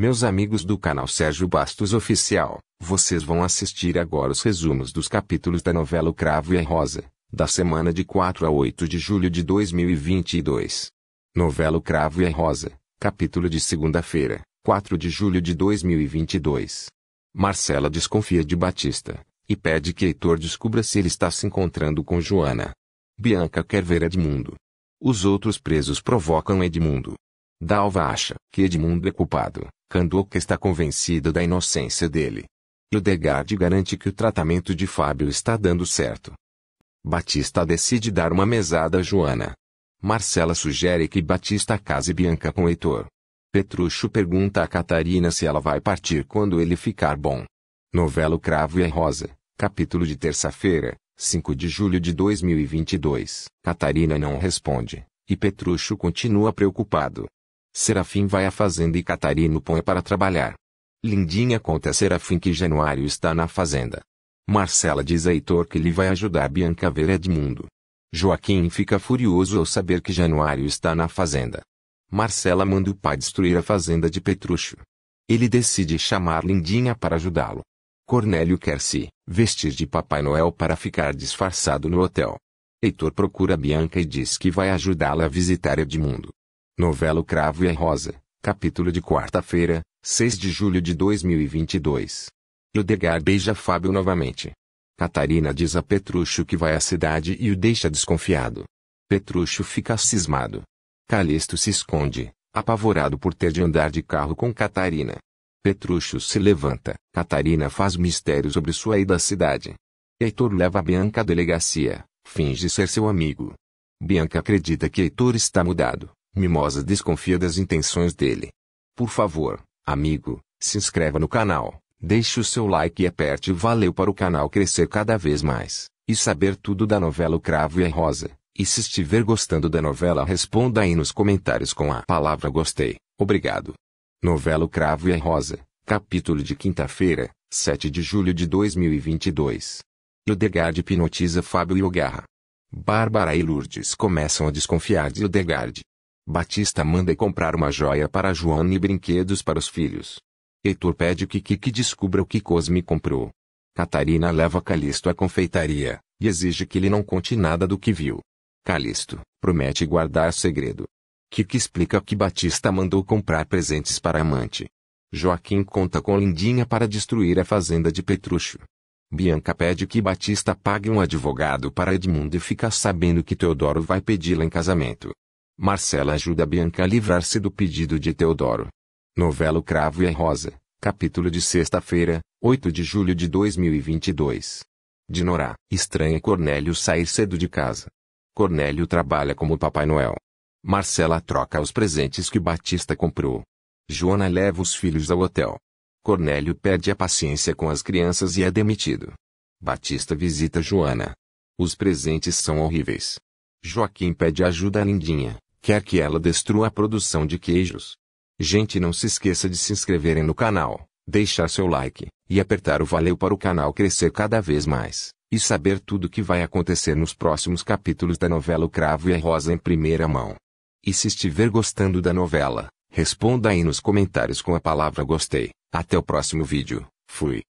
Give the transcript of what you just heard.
Meus amigos do canal Sérgio Bastos Oficial, vocês vão assistir agora os resumos dos capítulos da novela o Cravo e a Rosa, da semana de 4 a 8 de julho de 2022. Novela o Cravo e a Rosa, capítulo de segunda-feira, 4 de julho de 2022. Marcela desconfia de Batista, e pede que Heitor descubra se ele está se encontrando com Joana. Bianca quer ver Edmundo. Os outros presos provocam Edmundo, Dalva acha que Edmundo é culpado. Candoca está convencido da inocência dele. E o Hildegard garante que o tratamento de Fábio está dando certo. Batista decide dar uma mesada a Joana. Marcela sugere que Batista case Bianca com Heitor. Petrucho pergunta a Catarina se ela vai partir quando ele ficar bom. Novelo Cravo e a Rosa, capítulo de terça-feira, 5 de julho de 2022. Catarina não responde, e Petrucho continua preocupado. Serafim vai à fazenda e o põe para trabalhar. Lindinha conta a Serafim que Januário está na fazenda. Marcela diz a Heitor que ele vai ajudar Bianca a ver Edmundo. Joaquim fica furioso ao saber que Januário está na fazenda. Marcela manda o pai destruir a fazenda de Petrúcio. Ele decide chamar Lindinha para ajudá-lo. Cornélio quer se vestir de Papai Noel para ficar disfarçado no hotel. Heitor procura Bianca e diz que vai ajudá-la a visitar Edmundo. Novelo Cravo e a Rosa, capítulo de quarta-feira, 6 de julho de 2022. Ildegar beija Fábio novamente. Catarina diz a Petrucho que vai à cidade e o deixa desconfiado. Petrucho fica cismado. Calixto se esconde, apavorado por ter de andar de carro com Catarina. Petrucho se levanta. Catarina faz mistério sobre sua ida à cidade. Heitor leva Bianca à delegacia, finge ser seu amigo. Bianca acredita que Heitor está mudado. Mimosa desconfia das intenções dele. Por favor, amigo, se inscreva no canal, deixe o seu like e aperte o valeu para o canal crescer cada vez mais, e saber tudo da novela O Cravo e a Rosa. E se estiver gostando da novela, responda aí nos comentários com a palavra gostei. Obrigado. Novela O Cravo e a Rosa, capítulo de quinta-feira, 7 de julho de 2022. Hildegard hipnotiza Fábio e Ogarra. Bárbara e Lourdes começam a desconfiar de Hildegard. Batista manda comprar uma joia para Joana e brinquedos para os filhos. Heitor pede que Kiki descubra o que Cosme comprou. Catarina leva Calisto à confeitaria e exige que ele não conte nada do que viu. Calisto promete guardar segredo. Kiki explica que Batista mandou comprar presentes para amante. Joaquim conta com Lindinha para destruir a fazenda de Petrucho. Bianca pede que Batista pague um advogado para Edmundo e fica sabendo que Teodoro vai pedi-la em casamento. Marcela ajuda Bianca a livrar-se do pedido de Teodoro. O Cravo e a Rosa, capítulo de sexta-feira, 8 de julho de 2022. De Norá. Estranha Cornélio sair cedo de casa. Cornélio trabalha como Papai Noel. Marcela troca os presentes que Batista comprou. Joana leva os filhos ao hotel. Cornélio perde a paciência com as crianças e é demitido. Batista visita Joana. Os presentes são horríveis. Joaquim pede ajuda a Lindinha quer que ela destrua a produção de queijos. Gente, não se esqueça de se inscreverem no canal, deixar seu like e apertar o valeu para o canal crescer cada vez mais e saber tudo o que vai acontecer nos próximos capítulos da novela O Cravo e a Rosa em primeira mão. E se estiver gostando da novela, responda aí nos comentários com a palavra gostei. Até o próximo vídeo. Fui.